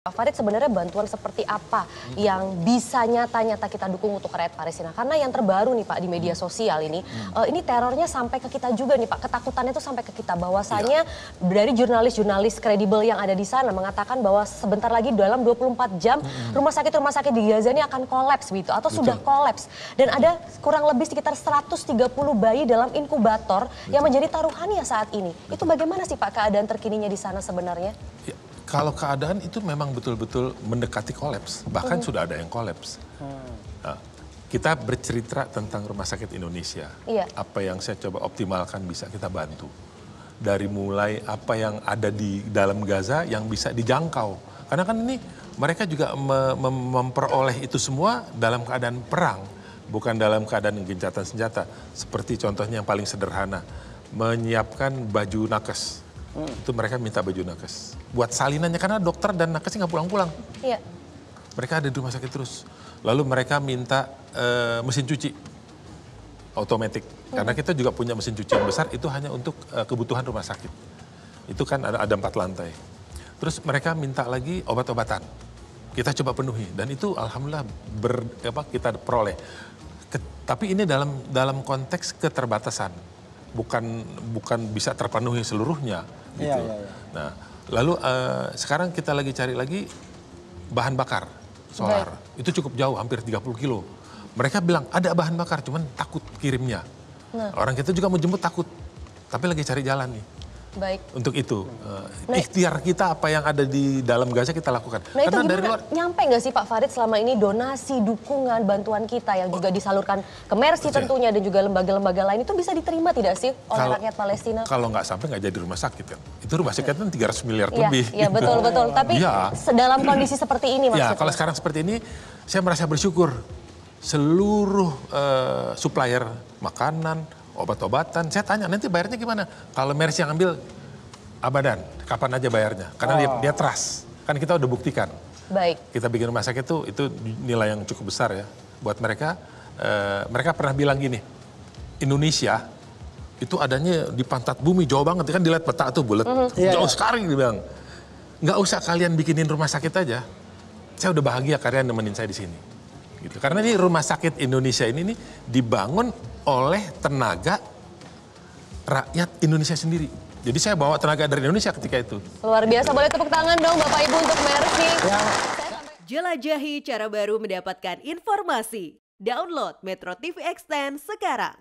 Pak Farid sebenarnya bantuan seperti apa hmm. yang bisa nyata-nyata kita dukung untuk rakyat Palestina? Karena yang terbaru nih Pak di media hmm. sosial ini, hmm. uh, ini terornya sampai ke kita juga nih Pak, ketakutannya itu sampai ke kita. Bahwasanya ya. dari jurnalis-jurnalis kredibel yang ada di sana mengatakan bahwa sebentar lagi dalam 24 jam hmm. rumah sakit-rumah sakit di Gaza ini akan kolaps gitu atau Betul. sudah kolaps. Dan hmm. ada kurang lebih sekitar 130 bayi dalam inkubator Betul. yang menjadi taruhannya saat ini. Betul. Itu bagaimana sih Pak keadaan terkininya di sana sebenarnya? Ya kalau keadaan itu memang betul-betul mendekati kolaps, bahkan hmm. sudah ada yang kolaps. Hmm. Nah, kita bercerita tentang rumah sakit Indonesia. Iya. Apa yang saya coba optimalkan bisa kita bantu. Dari mulai apa yang ada di dalam Gaza yang bisa dijangkau. Karena kan ini mereka juga mem memperoleh itu semua dalam keadaan perang, bukan dalam keadaan gencatan senjata. Seperti contohnya yang paling sederhana, menyiapkan baju nakes Hmm. Itu mereka minta baju nakes. Buat salinannya, karena dokter dan nakes nggak pulang-pulang. Iya. Mereka ada di rumah sakit terus. Lalu mereka minta uh, mesin cuci otomatis. Hmm. Karena kita juga punya mesin cuci yang besar, itu hanya untuk uh, kebutuhan rumah sakit. Itu kan ada, ada empat lantai. Terus mereka minta lagi obat-obatan. Kita coba penuhi dan itu alhamdulillah ber, apa, kita peroleh. Ke, tapi ini dalam dalam konteks keterbatasan, bukan bukan bisa terpenuhi seluruhnya. Iya, gitu. Ya, ya, ya. Nah, lalu uh, sekarang kita lagi cari lagi bahan bakar solar. Baik. Itu cukup jauh, hampir 30 kilo. Mereka bilang ada bahan bakar, cuman takut kirimnya. Nah. Orang kita juga mau jemput takut, tapi lagi cari jalan nih. Baik. Untuk itu, eh, nah, ikhtiar kita apa yang ada di dalam Gaza kita lakukan. Nah itu dari luar nyampe nggak sih Pak Farid selama ini donasi, dukungan, bantuan kita yang juga oh. disalurkan ke Mercy tentunya dan juga lembaga-lembaga lain itu bisa diterima tidak sih oleh kalau, rakyat Palestina? Kalau nggak sampai nggak jadi rumah sakit kan. Itu rumah sakit kan 300 miliar ya, lebih. Iya betul betul betul. Tapi ya. dalam kondisi seperti ini iya, maksudnya. Ya kalau sekarang seperti ini saya merasa bersyukur seluruh uh, supplier makanan, obat-obatan. Saya tanya nanti bayarnya gimana? Kalau Mercy yang ambil abadan, kapan aja bayarnya? Karena oh. dia, dia trust. Kan kita udah buktikan. Baik. Kita bikin rumah sakit itu itu nilai yang cukup besar ya buat mereka. E, mereka pernah bilang gini, Indonesia itu adanya di pantat bumi jauh banget kan dilihat peta tuh bulat mm -hmm. jauh yeah. Iya. sekali bilang. nggak usah kalian bikinin rumah sakit aja saya udah bahagia kalian nemenin saya di sini gitu karena ini rumah sakit Indonesia ini nih dibangun oleh tenaga rakyat Indonesia sendiri. Jadi saya bawa tenaga dari Indonesia ketika itu. Luar biasa, boleh tepuk tangan dong Bapak Ibu untuk Mercy. Ya. Jelajahi cara baru mendapatkan informasi. Download Metro TV Extend sekarang.